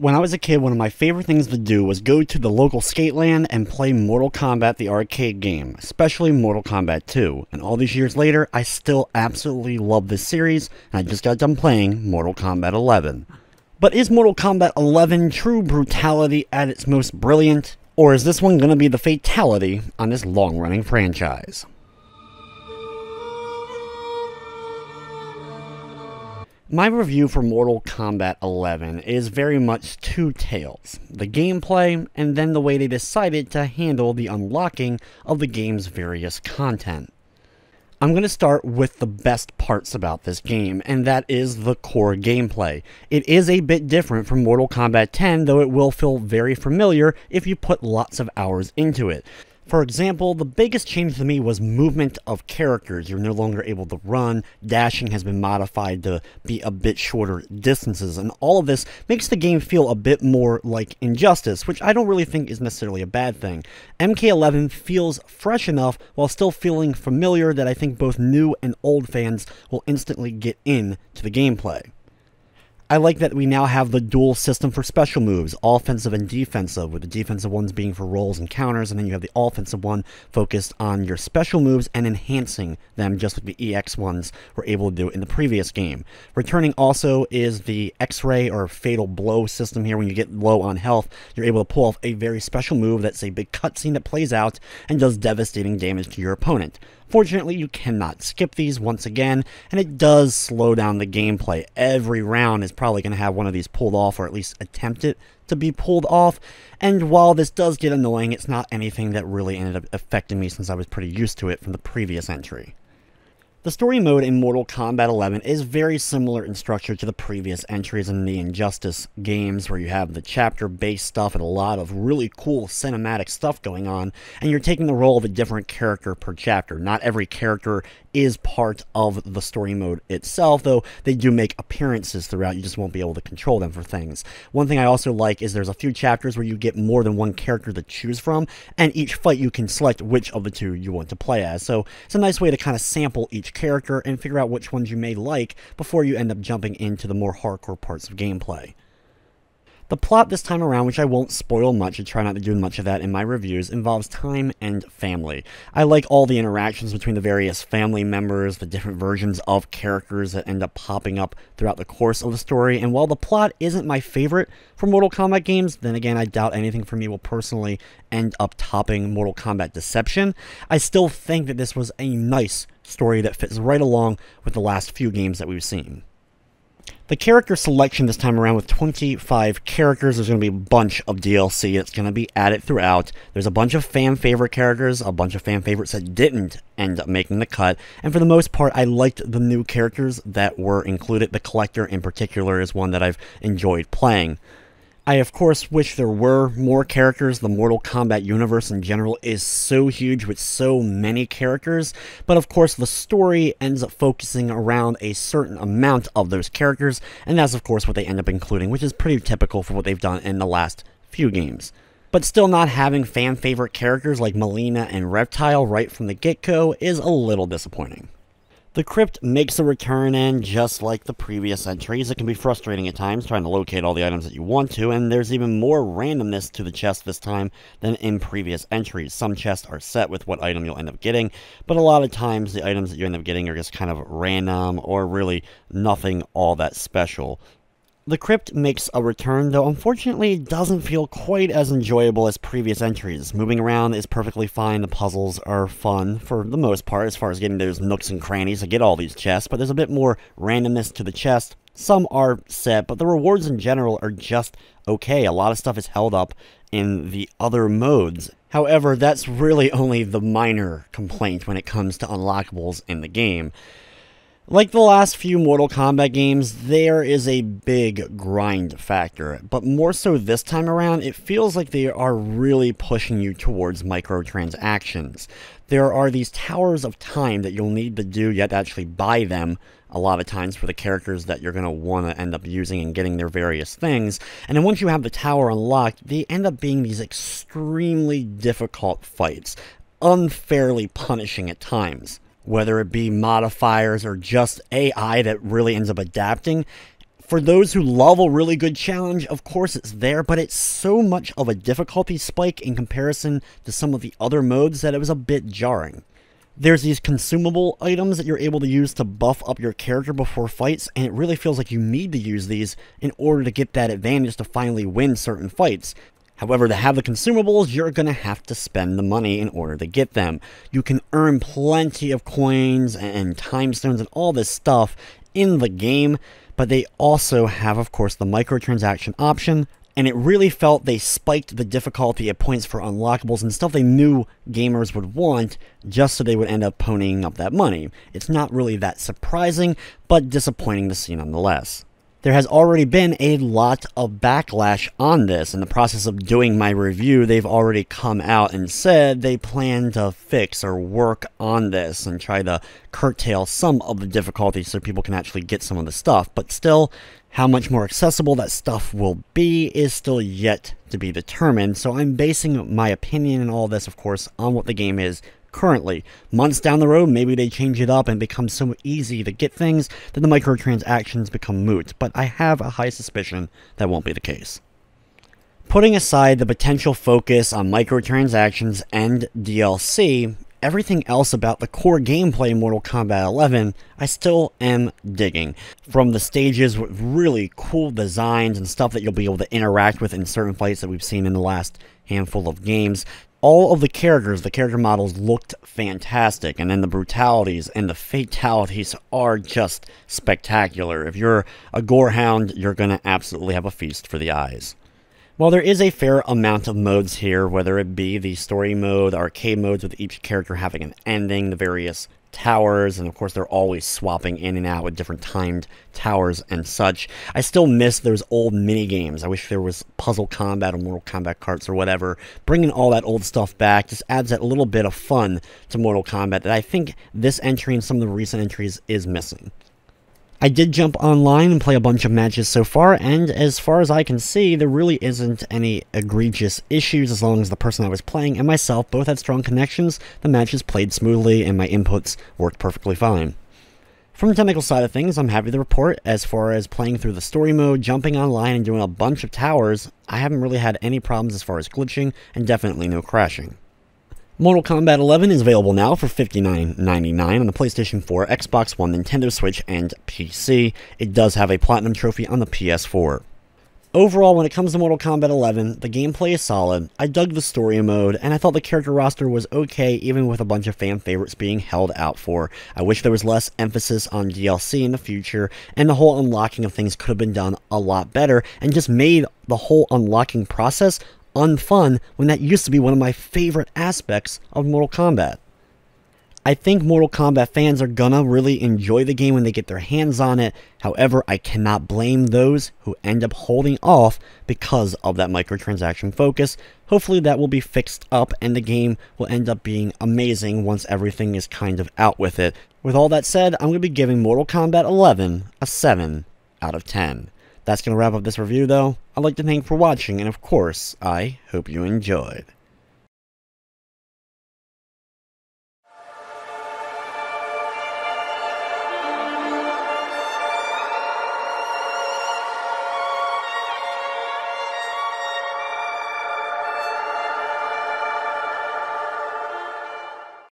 When I was a kid, one of my favorite things to do was go to the local skate land and play Mortal Kombat the arcade game, especially Mortal Kombat 2. And all these years later, I still absolutely love this series, and I just got done playing Mortal Kombat 11. But is Mortal Kombat 11 true brutality at its most brilliant? Or is this one going to be the fatality on this long running franchise? My review for Mortal Kombat 11 is very much two tales the gameplay, and then the way they decided to handle the unlocking of the game's various content. I'm going to start with the best parts about this game, and that is the core gameplay. It is a bit different from Mortal Kombat 10, though it will feel very familiar if you put lots of hours into it. For example, the biggest change to me was movement of characters. You're no longer able to run, dashing has been modified to be a bit shorter distances, and all of this makes the game feel a bit more like Injustice, which I don't really think is necessarily a bad thing. MK11 feels fresh enough while still feeling familiar that I think both new and old fans will instantly get in to the gameplay. I like that we now have the dual system for special moves, offensive and defensive, with the defensive ones being for rolls and counters, and then you have the offensive one focused on your special moves and enhancing them, just like the EX ones were able to do in the previous game. Returning also is the X-Ray or Fatal Blow system here. When you get low on health, you're able to pull off a very special move that's a big cutscene that plays out and does devastating damage to your opponent. Fortunately, you cannot skip these once again, and it does slow down the gameplay. Every round is probably going to have one of these pulled off, or at least attempt it to be pulled off. And while this does get annoying, it's not anything that really ended up affecting me since I was pretty used to it from the previous entry. The story mode in Mortal Kombat 11 is very similar in structure to the previous entries in the Injustice games, where you have the chapter based stuff and a lot of really cool cinematic stuff going on, and you're taking the role of a different character per chapter. Not every character is part of the story mode itself, though they do make appearances throughout. You just won't be able to control them for things. One thing I also like is there's a few chapters where you get more than one character to choose from, and each fight you can select which of the two you want to play as. So it's a nice way to kind of sample each character and figure out which ones you may like before you end up jumping into the more hardcore parts of gameplay. The plot this time around, which I won't spoil much, and try not to do much of that in my reviews, involves time and family. I like all the interactions between the various family members, the different versions of characters that end up popping up throughout the course of the story, and while the plot isn't my favorite for Mortal Kombat games, then again, I doubt anything for me will personally end up topping Mortal Kombat Deception. I still think that this was a nice story that fits right along with the last few games that we've seen. The character selection this time around with 25 characters, there's going to be a bunch of DLC It's going to be added throughout. There's a bunch of fan favorite characters, a bunch of fan favorites that didn't end up making the cut, and for the most part, I liked the new characters that were included. The Collector in particular is one that I've enjoyed playing. I, of course, wish there were more characters. The Mortal Kombat universe in general is so huge with so many characters, but of course, the story ends up focusing around a certain amount of those characters, and that's, of course, what they end up including, which is pretty typical for what they've done in the last few games. But still, not having fan favorite characters like Melina and Reptile right from the get go is a little disappointing. The crypt makes a return, and just like the previous entries, it can be frustrating at times trying to locate all the items that you want to, and there's even more randomness to the chest this time than in previous entries. Some chests are set with what item you'll end up getting, but a lot of times the items that you end up getting are just kind of random or really nothing all that special the Crypt makes a return, though unfortunately it doesn't feel quite as enjoyable as previous entries. Moving around is perfectly fine, the puzzles are fun for the most part as far as getting those nooks and crannies to get all these chests, but there's a bit more randomness to the chest. Some are set, but the rewards in general are just okay. A lot of stuff is held up in the other modes. However, that's really only the minor complaint when it comes to unlockables in the game. Like the last few Mortal Kombat games, there is a big grind factor, but more so this time around, it feels like they are really pushing you towards microtransactions. There are these towers of time that you'll need to do, yet actually buy them a lot of times for the characters that you're going to want to end up using and getting their various things. And then once you have the tower unlocked, they end up being these extremely difficult fights, unfairly punishing at times whether it be modifiers or just AI that really ends up adapting. For those who love a really good challenge, of course it's there, but it's so much of a difficulty spike in comparison to some of the other modes that it was a bit jarring. There's these consumable items that you're able to use to buff up your character before fights, and it really feels like you need to use these in order to get that advantage to finally win certain fights. However, to have the consumables, you're going to have to spend the money in order to get them. You can earn plenty of coins and time stones and all this stuff in the game, but they also have, of course, the microtransaction option, and it really felt they spiked the difficulty at points for unlockables and stuff they knew gamers would want just so they would end up ponying up that money. It's not really that surprising, but disappointing to see nonetheless there has already been a lot of backlash on this. In the process of doing my review, they've already come out and said they plan to fix or work on this and try to curtail some of the difficulties so people can actually get some of the stuff. But still, how much more accessible that stuff will be is still yet to be determined. So I'm basing my opinion and all this, of course, on what the game is currently. Months down the road, maybe they change it up and become so easy to get things that the microtransactions become moot, but I have a high suspicion that won't be the case. Putting aside the potential focus on microtransactions and DLC, everything else about the core gameplay Mortal Kombat 11 I still am digging. From the stages with really cool designs and stuff that you'll be able to interact with in certain fights that we've seen in the last handful of games, all of the characters, the character models looked fantastic, and then the brutalities and the fatalities are just spectacular. If you're a gorehound, you're going to absolutely have a feast for the eyes. While there is a fair amount of modes here, whether it be the story mode, arcade modes with each character having an ending, the various towers, and of course they're always swapping in and out with different timed towers and such. I still miss those old mini games. I wish there was Puzzle Combat or Mortal Kombat Carts or whatever. Bringing all that old stuff back just adds that little bit of fun to Mortal Kombat that I think this entry and some of the recent entries is missing. I did jump online and play a bunch of matches so far, and as far as I can see, there really isn't any egregious issues as long as the person I was playing and myself both had strong connections, the matches played smoothly, and my inputs worked perfectly fine. From the technical side of things, I'm happy to report as far as playing through the story mode, jumping online, and doing a bunch of towers, I haven't really had any problems as far as glitching, and definitely no crashing. Mortal Kombat 11 is available now for $59.99 on the PlayStation 4, Xbox One, Nintendo Switch, and PC. It does have a Platinum Trophy on the PS4. Overall, when it comes to Mortal Kombat 11, the gameplay is solid, I dug the story mode, and I thought the character roster was okay even with a bunch of fan favorites being held out for. I wish there was less emphasis on DLC in the future, and the whole unlocking of things could have been done a lot better, and just made the whole unlocking process unfun when that used to be one of my favorite aspects of Mortal Kombat. I think Mortal Kombat fans are gonna really enjoy the game when they get their hands on it. However, I cannot blame those who end up holding off because of that microtransaction focus. Hopefully that will be fixed up and the game will end up being amazing once everything is kind of out with it. With all that said, I'm gonna be giving Mortal Kombat 11 a 7 out of 10. That's going to wrap up this review though. I'd like to thank for watching and of course, I hope you enjoyed.